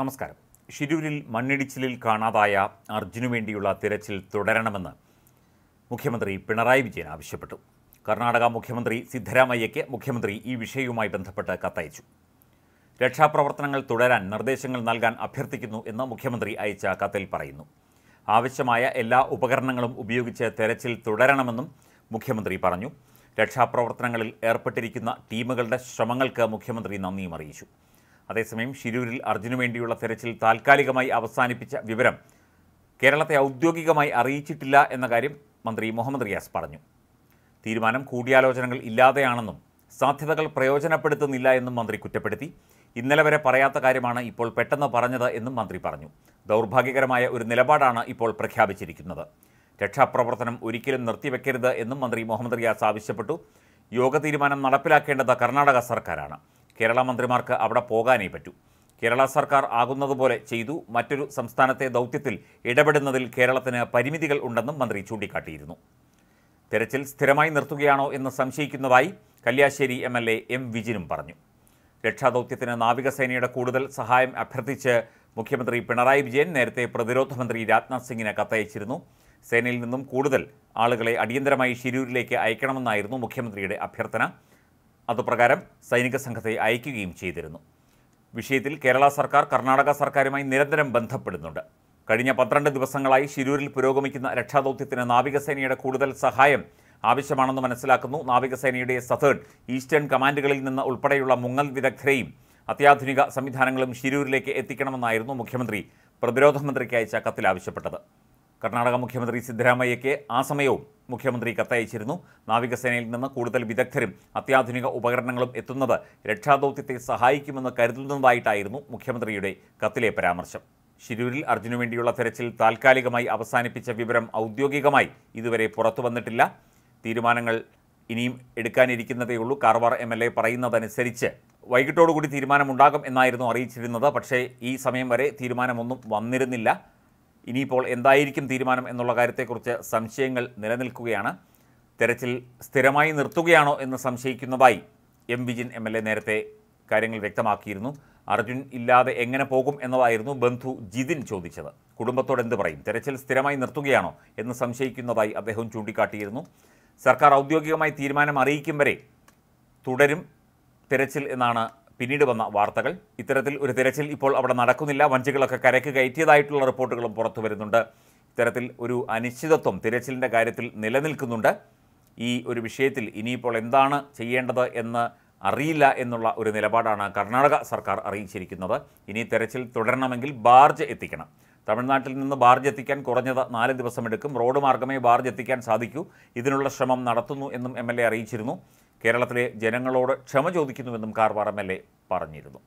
നമസ്കാരം ഷിരൂരിൽ മണ്ണിടിച്ചിലിൽ കാണാതായ അർജുനു വേണ്ടിയുള്ള തിരച്ചിൽ തുടരണമെന്ന് മുഖ്യമന്ത്രി പിണറായി വിജയൻ ആവശ്യപ്പെട്ടു കർണാടക മുഖ്യമന്ത്രി സിദ്ധരാമയ്യയ്ക്ക് മുഖ്യമന്ത്രി ഈ വിഷയവുമായി ബന്ധപ്പെട്ട് കത്തയച്ചു രക്ഷാപ്രവർത്തനങ്ങൾ തുടരാൻ നിർദ്ദേശങ്ങൾ നൽകാൻ അഭ്യർത്ഥിക്കുന്നു എന്ന് മുഖ്യമന്ത്രി അയച്ച കത്തിൽ പറയുന്നു ആവശ്യമായ എല്ലാ ഉപകരണങ്ങളും ഉപയോഗിച്ച് തെരച്ചിൽ തുടരണമെന്നും മുഖ്യമന്ത്രി പറഞ്ഞു രക്ഷാപ്രവർത്തനങ്ങളിൽ ഏർപ്പെട്ടിരിക്കുന്ന ടീമുകളുടെ ശ്രമങ്ങൾക്ക് മുഖ്യമന്ത്രി നന്ദിയും അറിയിച്ചു അതേസമയം ശിരൂരിൽ അർജുനു വേണ്ടിയുള്ള തെരച്ചിൽ താൽക്കാലികമായി അവസാനിപ്പിച്ച വിവരം കേരളത്തെ ഔദ്യോഗികമായി അറിയിച്ചിട്ടില്ല എന്ന കാര്യം മന്ത്രി മുഹമ്മദ് റിയാസ് പറഞ്ഞു തീരുമാനം കൂടിയാലോചനകൾ ഇല്ലാതെയാണെന്നും സാധ്യതകൾ പ്രയോജനപ്പെടുത്തുന്നില്ല എന്നും മന്ത്രി കുറ്റപ്പെടുത്തി ഇന്നലെ വരെ പറയാത്ത കാര്യമാണ് ഇപ്പോൾ പെട്ടെന്ന് പറഞ്ഞത് എന്നും മന്ത്രി പറഞ്ഞു ദൗർഭാഗ്യകരമായ ഒരു നിലപാടാണ് ഇപ്പോൾ പ്രഖ്യാപിച്ചിരിക്കുന്നത് രക്ഷാപ്രവർത്തനം ഒരിക്കലും നിർത്തിവെക്കരുത് എന്നും മന്ത്രി മുഹമ്മദ് റിയാസ് ആവശ്യപ്പെട്ടു യോഗ തീരുമാനം നടപ്പിലാക്കേണ്ടത് കർണാടക സർക്കാരാണ് കേരള മന്ത്രിമാർക്ക് അവിടെ പോകാനേ പറ്റൂ കേരള സർക്കാർ ആകുന്നതുപോലെ ചെയ്തു മറ്റൊരു സംസ്ഥാനത്തെ ദൗത്യത്തിൽ ഇടപെടുന്നതിൽ കേരളത്തിന് പരിമിതികൾ ഉണ്ടെന്നും മന്ത്രി ചൂണ്ടിക്കാട്ടിയിരുന്നു തെരച്ചിൽ സ്ഥിരമായി നിർത്തുകയാണോ എന്ന് സംശയിക്കുന്നതായി Kalliasseri M L A M വിജിനും പറഞ്ഞു രക്ഷാദൗത്യത്തിന് നാവികസേനയുടെ കൂടുതൽ സഹായം അഭ്യർത്ഥിച്ച് മുഖ്യമന്ത്രി പിണറായി വിജയൻ നേരത്തെ പ്രതിരോധ മന്ത്രി രാജ്നാഥ് സിംഗിന് കത്തയച്ചിരുന്നു സേനയിൽ നിന്നും കൂടുതൽ ആളുകളെ അടിയന്തരമായി ഷിരൂരിലേക്ക് അയക്കണമെന്നായിരുന്നു മുഖ്യമന്ത്രിയുടെ അഭ്യർത്ഥന അതുപ്രകാരം സൈനിക സംഘത്തെ അയക്കുകയും ചെയ്തിരുന്നു വിഷയത്തിൽ കേരള സർക്കാർ കർണാടക സർക്കാരുമായി നിരന്തരം ബന്ധപ്പെടുന്നുണ്ട് കഴിഞ്ഞ പന്ത്രണ്ട് ദിവസങ്ങളായി ശിരൂരിൽ പുരോഗമിക്കുന്ന രക്ഷാദൗത്യത്തിന് നാവികസേനയുടെ കൂടുതൽ സഹായം ആവശ്യമാണെന്ന് മനസ്സിലാക്കുന്നു നാവികസേനയുടെ സതേൺ ഈസ്റ്റേൺ കമാൻഡുകളിൽ നിന്ന് ഉൾപ്പെടെയുള്ള മുങ്ങൽ വിദഗ്ധരെയും അത്യാധുനിക സംവിധാനങ്ങളും ശിരൂരിലേക്ക് എത്തിക്കണമെന്നായിരുന്നു മുഖ്യമന്ത്രി പ്രതിരോധ മന്ത്രിക്ക് അയച്ച കത്തിൽ ആവശ്യപ്പെട്ടത് കർണാടക മുഖ്യമന്ത്രി സിദ്ധരാമയ്യയ്ക്ക് ആ സമയവും മുഖ്യമന്ത്രി കത്തയച്ചിരുന്നു നാവികസേനയിൽ നിന്ന് കൂടുതൽ വിദഗ്ധരും അത്യാധുനിക ഉപകരണങ്ങളും എത്തുന്നത് രക്ഷാദൗത്യത്തെ സഹായിക്കുമെന്ന് കരുതുന്നതായിട്ടായിരുന്നു മുഖ്യമന്ത്രിയുടെ കത്തിലെ പരാമർശം ശിരൂരിൽ അർജുനു വേണ്ടിയുള്ള തെരച്ചിൽ താൽക്കാലികമായി അവസാനിപ്പിച്ച വിവരം ഔദ്യോഗികമായി ഇതുവരെ പുറത്തു വന്നിട്ടില്ല തീരുമാനങ്ങൾ ഇനിയും എടുക്കാനിരിക്കുന്നതേയുള്ളൂ കാർവാർ എം എൽ എ പറയുന്നതനുസരിച്ച് വൈകിട്ടോടുകൂടി തീരുമാനമുണ്ടാകും എന്നായിരുന്നു അറിയിച്ചിരുന്നത് പക്ഷേ ഈ സമയം വരെ തീരുമാനമൊന്നും വന്നിരുന്നില്ല ഇനിയിപ്പോൾ എന്തായിരിക്കും തീരുമാനം എന്നുള്ള കാര്യത്തെക്കുറിച്ച് സംശയങ്ങൾ നിലനിൽക്കുകയാണ് തെരച്ചിൽ സ്ഥിരമായി നിർത്തുകയാണോ എന്ന് സംശയിക്കുന്നതായി M Vijin M L A നേരത്തെ കാര്യങ്ങൾ വ്യക്തമാക്കിയിരുന്നു അർജുൻ ഇല്ലാതെ എങ്ങനെ പോകും എന്നതായിരുന്നു ബന്ധു ജിതിൻ ചോദിച്ചത് കുടുംബത്തോട് എന്ത് പറയും തെരച്ചിൽ സ്ഥിരമായി നിർത്തുകയാണോ എന്ന് സംശയിക്കുന്നതായി അദ്ദേഹം ചൂണ്ടിക്കാട്ടിയിരുന്നു സർക്കാർ ഔദ്യോഗികമായി തീരുമാനം അറിയിക്കും വരെ തുടരും തെരച്ചിൽ എന്നാണ് പിന്നീട് വന്ന വാർത്തകൾ ഇത്തരത്തിൽ ഒരു തിരച്ചിൽ ഇപ്പോൾ അവിടെ നടക്കുന്നില്ല വഞ്ചികളൊക്കെ കരയ്ക്ക് കയറ്റിയതായിട്ടുള്ള റിപ്പോർട്ടുകളും പുറത്തു വരുന്നുണ്ട് ഇത്തരത്തിൽ ഒരു അനിശ്ചിതത്വം തിരച്ചിലിൻ്റെ കാര്യത്തിൽ നിലനിൽക്കുന്നുണ്ട് ഈ ഒരു വിഷയത്തിൽ ഇനിയിപ്പോൾ എന്താണ് ചെയ്യേണ്ടത് എന്ന് അറിയില്ല എന്നുള്ള ഒരു നിലപാടാണ് കർണാടക സർക്കാർ അറിയിച്ചിരിക്കുന്നത് ഇനി തെരച്ചിൽ തുടരണമെങ്കിൽ ബാർജ് എത്തിക്കണം തമിഴ്നാട്ടിൽ നിന്ന് ബാർജ് എത്തിക്കാൻ കുറഞ്ഞത് നാല് ദിവസമെടുക്കും റോഡ് മാർഗമേ ബാർജ് എത്തിക്കാൻ സാധിക്കൂ ഇതിനുള്ള ശ്രമം നടത്തുന്നു എന്നും എം അറിയിച്ചിരുന്നു കേരളത്തിലെ ജനങ്ങളോട് ക്ഷമ ചോദിക്കുന്നുവെന്നും കാർവാർ എം എൽ എ പറഞ്ഞിരുന്നു